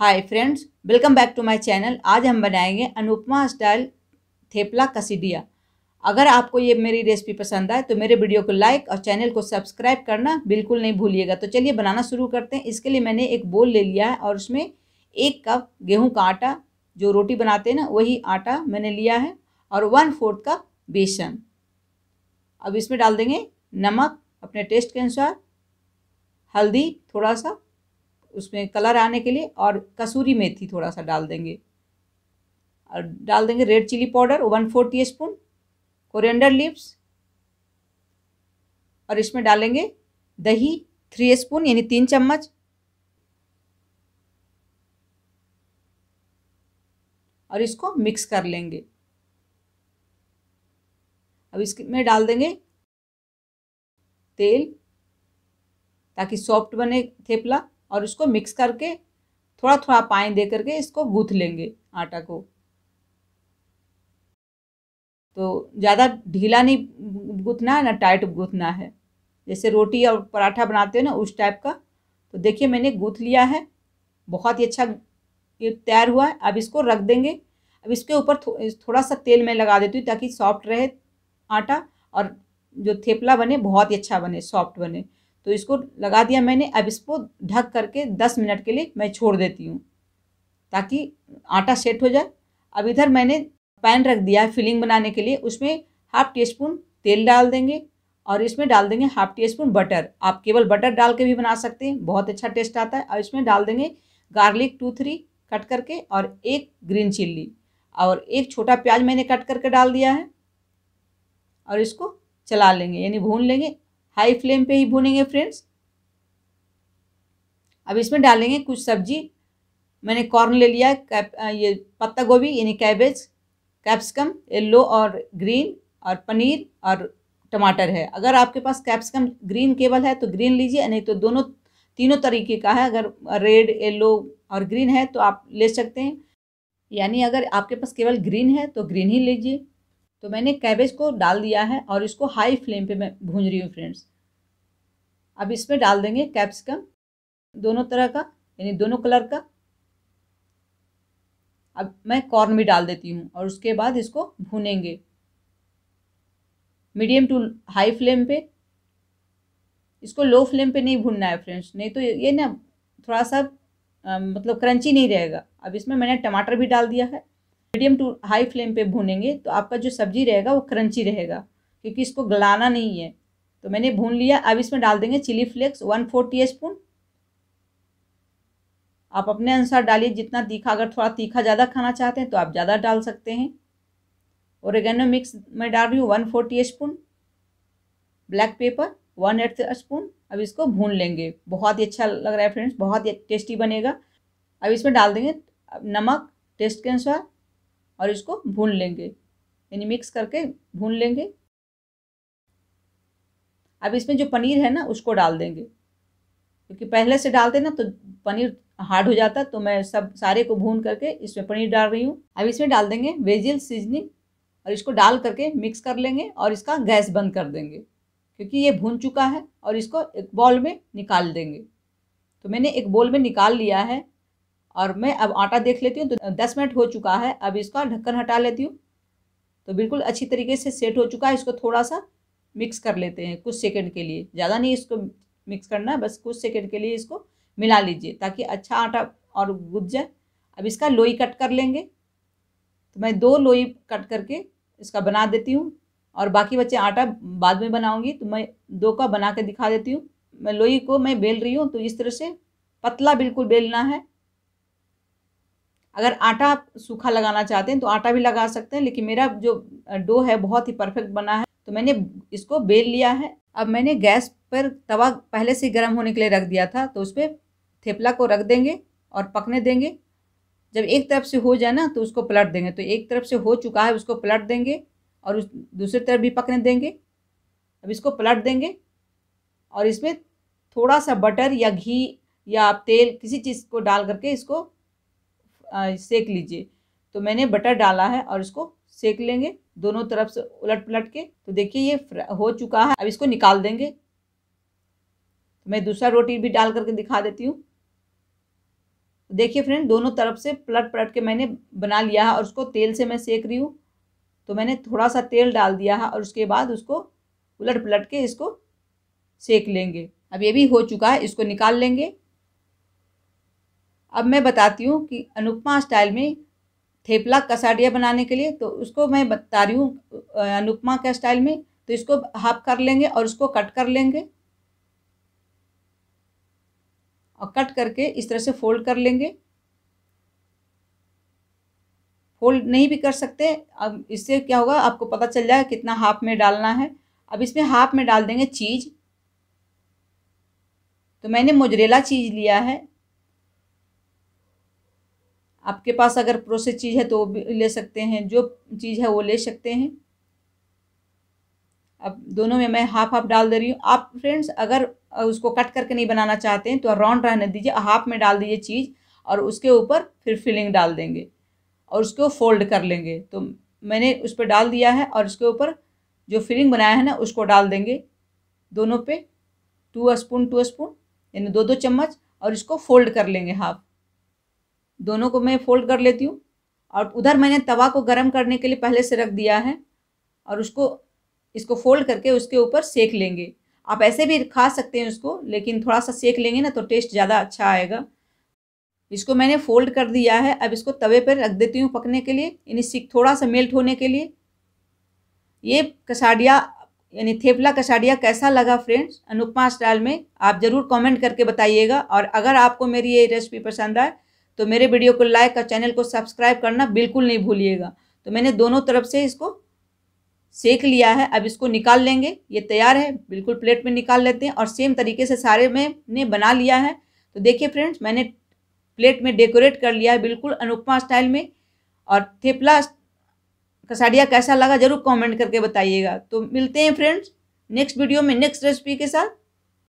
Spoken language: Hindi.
hi friends welcome back to my channel आज हम बनाएंगे अनुपमा स्टाइल थेपला कसीडिया अगर आपको ये मेरी रेसिपी पसंद आए तो मेरे वीडियो को लाइक और चैनल को सब्सक्राइब करना बिल्कुल नहीं भूलिएगा तो चलिए बनाना शुरू करते हैं इसके लिए मैंने एक बोल ले लिया है और उसमें एक कप गेहूँ का आटा जो रोटी बनाते हैं ना वही आटा मैंने लिया है और वन फोर्थ कप बेसन अब इसमें डाल देंगे नमक अपने टेस्ट के अनुसार हल्दी थोड़ा सा उसमें कलर आने के लिए और कसूरी मेथी थोड़ा सा डाल देंगे और डाल देंगे red chilli powder one four teaspoon coriander leaves और इसमें डालेंगे दही थ्री स्पून यानी तीन चम्मच और इसको मिक्स कर लेंगे अब इसमें डाल देंगे तेल ताकि सॉफ्ट बने थेपला और इसको मिक्स करके थोड़ा थोड़ा पानी दे करके इसको गूँथ लेंगे आटा को तो ज़्यादा ढीला नहीं गूँथना है ना टाइट गूँथना है जैसे रोटी और पराठा बनाते हैं ना उस टाइप का तो देखिए मैंने गूँथ लिया है बहुत ही अच्छा ये तैयार हुआ है अब इसको रख देंगे अब इसके ऊपर थो, थोड़ा सा तेल मैं लगा देती हूँ ताकि सॉफ्ट रहे आटा और जो थेपला बने बहुत ही अच्छा बने सॉफ्ट बने तो इसको लगा दिया मैंने अब इसको ढक करके दस मिनट के लिए मैं छोड़ देती हूँ ताकि आटा सेट हो जाए अब इधर मैंने पैन रख दिया है फिलिंग बनाने के लिए उसमें हाफ टी स्पून तेल डाल देंगे और इसमें डाल देंगे हाफ टी स्पून बटर आप केवल बटर डाल के भी बना सकते हैं बहुत अच्छा टेस्ट आता है और इसमें डाल देंगे गार्लिक टू थ्री कट करके और एक ग्रीन चिल्ली और एक छोटा प्याज मैंने कट करके डाल दिया है और इसको चला लेंगे यानी भून लेंगे हाई फ्लेम पे ही भूनेंगे फ्रेंड्स अब इसमें डालेंगे कुछ सब्जी मैंने कॉर्न ले लिया कैप ये पत्ता गोभी यानी कैबेज कैप्सिकम येल्लो और ग्रीन और पनीर और टमाटर है अगर आपके पास कैप्सिकम ग्रीन केवल है तो ग्रीन लीजिए नहीं तो दोनों तीनों तरीके का है अगर रेड येल्लो और ग्रीन है तो आप ले सकते हैं यानी अगर आपके पास केवल ग्रीन है तो ग्रीन ही लीजिए तो मैंने कैबेज को डाल दिया है और इसको हाई फ्लेम पे मैं भून रही हूँ फ्रेंड्स अब इसमें डाल देंगे कैप्सिकम दोनों तरह का यानी दोनों कलर का अब मैं कॉर्न भी डाल देती हूँ और उसके बाद इसको भूनेंगे मीडियम टू हाई फ्लेम पे इसको लो फ्लेम पे नहीं भूनना है फ्रेंड्स नहीं तो ये ना थोड़ा सा आ, मतलब क्रंची नहीं रहेगा अब इसमें मैंने टमाटर भी डाल दिया है मीडियम टू हाई फ्लेम पे भूनेंगे तो आपका जो सब्जी रहेगा वो क्रंची रहेगा क्योंकि इसको गलाना नहीं है तो मैंने भून लिया अब इसमें डाल देंगे chilli flakes one four teaspoon आप अपने अनुसार डालिए जितना तीखा अगर थोड़ा तीखा ज़्यादा खाना चाहते हैं तो आप ज़्यादा डाल सकते हैं ओरेगेनो मिक्स मैं डाल रही हूँ one four teaspoon black pepper one eight spoon अब इसको भून लेंगे बहुत ही अच्छा लग रहा है फ्रेंड्स बहुत ही टेस्टी बनेगा अब इसमें डाल देंगे नमक टेस्ट के अनुसार और इसको भून लेंगे यानी मिक्स करके भून लेंगे अब इसमें जो पनीर है ना उसको डाल देंगे क्योंकि पहले से डालते ना तो पनीर हार्ड हो जाता तो मैं सब सारे को भून करके इसमें पनीर डाल रही हूँ अब इसमें डाल देंगे वेजिल सीजनिंग और इसको डाल करके मिक्स कर लेंगे और इसका गैस बंद कर देंगे क्योंकि ये भून चुका है और इसको एक बॉल में निकाल देंगे तो मैंने एक बॉल में निकाल लिया है और मैं अब आटा देख लेती हूँ तो दस मिनट हो चुका है अब इसका ढक्कन हटा लेती हूँ तो बिल्कुल अच्छी तरीके से सेट हो चुका है इसको थोड़ा सा मिक्स कर लेते हैं कुछ सेकंड के लिए ज़्यादा नहीं इसको मिक्स करना है बस कुछ सेकंड के लिए इसको मिला लीजिए ताकि अच्छा आटा और गुज जाए अब इसका लोई कट कर लेंगे तो मैं दो लोई कट करके इसका बना देती हूँ और बाकी बच्चे आटा बाद में बनाऊँगी तो मैं दो का बना के दिखा देती हूँ मैं लोई को मैं बेल रही हूँ तो इस तरह से पतला बिल्कुल बेलना है अगर आटा आप सूखा लगाना चाहते हैं तो आटा भी लगा सकते हैं लेकिन मेरा जो डो है बहुत ही परफेक्ट बना है तो मैंने इसको बेल लिया है अब मैंने गैस पर तवा पहले से गर्म होने के लिए रख दिया था तो उस पर थेपला को रख देंगे और पकने देंगे जब एक तरफ से हो जाए ना तो उसको पलट देंगे तो एक तरफ से हो चुका है उसको पलट देंगे और उस दूसरी तरफ भी पकने देंगे अब इसको पलट देंगे और इसमें थोड़ा सा बटर या घी या आप तेल किसी चीज़ को डाल करके इसको सेक लीजिए तो मैंने बटर डाला है और इसको सेक लेंगे दोनों तरफ से उलट पलट के तो देखिए ये हो चुका है अब इसको निकाल देंगे तो मैं दूसरा रोटी भी डाल करके दिखा देती हूँ देखिए फ्रेंड दोनों तरफ से पलट पलट के मैंने बना लिया है और उसको तेल से मैं सेक रही हूँ तो मैंने थोड़ा सा तेल डाल दिया है और उसके बाद उसको उलट पलट के इसको सेक लेंगे अब ये भी हो चुका है इसको निकाल लेंगे अब मैं बताती हूँ कि अनुपमा स्टाइल में थेपला कसाडिया बनाने के लिए तो उसको मैं बता रही हूँ अनुपमा के स्टाइल में तो इसको हाफ कर लेंगे और उसको कट कर लेंगे और कट करके इस तरह से फोल्ड कर लेंगे फोल्ड नहीं भी कर सकते अब इससे क्या होगा आपको पता चल जाएगा कितना हाफ में डालना है अब इसमें हाफ में डाल देंगे चीज़ तो मैंने मोजरेला चीज़ लिया है आपके पास अगर प्रोसेस चीज़ है तो वो भी ले सकते हैं जो चीज़ है वो ले सकते हैं अब दोनों में मैं हाफ हाफ डाल दे रही हूँ आप फ्रेंड्स अगर उसको कट करके नहीं बनाना चाहते हैं तो राउंड रहने दीजिए हाफ में डाल दीजिए चीज़ और उसके ऊपर फिर फिलिंग डाल देंगे और उसको फोल्ड कर लेंगे तो मैंने उस पर डाल दिया है और उसके ऊपर जो फिलिंग बनाया है ना उसको डाल देंगे दोनों पे टू स्पून टू स्पून यानी दो दो चम्मच और इसको फोल्ड कर लेंगे हाफ दोनों को मैं फोल्ड कर लेती हूँ और उधर मैंने तवा को गर्म करने के लिए पहले से रख दिया है और उसको इसको फोल्ड करके उसके ऊपर सेक लेंगे आप ऐसे भी खा सकते हैं उसको लेकिन थोड़ा सा सेक लेंगे ना तो टेस्ट ज़्यादा अच्छा आएगा इसको मैंने फोल्ड कर दिया है अब इसको तवे पर रख देती हूँ पकने के लिए यानी सीख थोड़ा सा मेल्ट होने के लिए ये कसाडिया यानी थेपला कसाडिया कैसा लगा फ्रेंड्स अनुपमा स्टाइल में आप ज़रूर कमेंट करके बताइएगा और अगर आपको मेरी ये रेसिपी पसंद आए तो मेरे वीडियो को लाइक और चैनल को सब्सक्राइब करना बिल्कुल नहीं भूलिएगा तो मैंने दोनों तरफ से इसको सेक लिया है अब इसको निकाल लेंगे ये तैयार है बिल्कुल प्लेट में निकाल लेते हैं और सेम तरीके से सारे मैंने बना लिया है तो देखिए फ्रेंड्स मैंने प्लेट में डेकोरेट कर लिया है बिल्कुल अनुपमा स्टाइल में और थेपला कसाडिया कैसा लगा ज़रूर कमेंट करके बताइएगा तो मिलते हैं फ्रेंड्स नेक्स्ट वीडियो में नेक्स्ट रेसिपी के साथ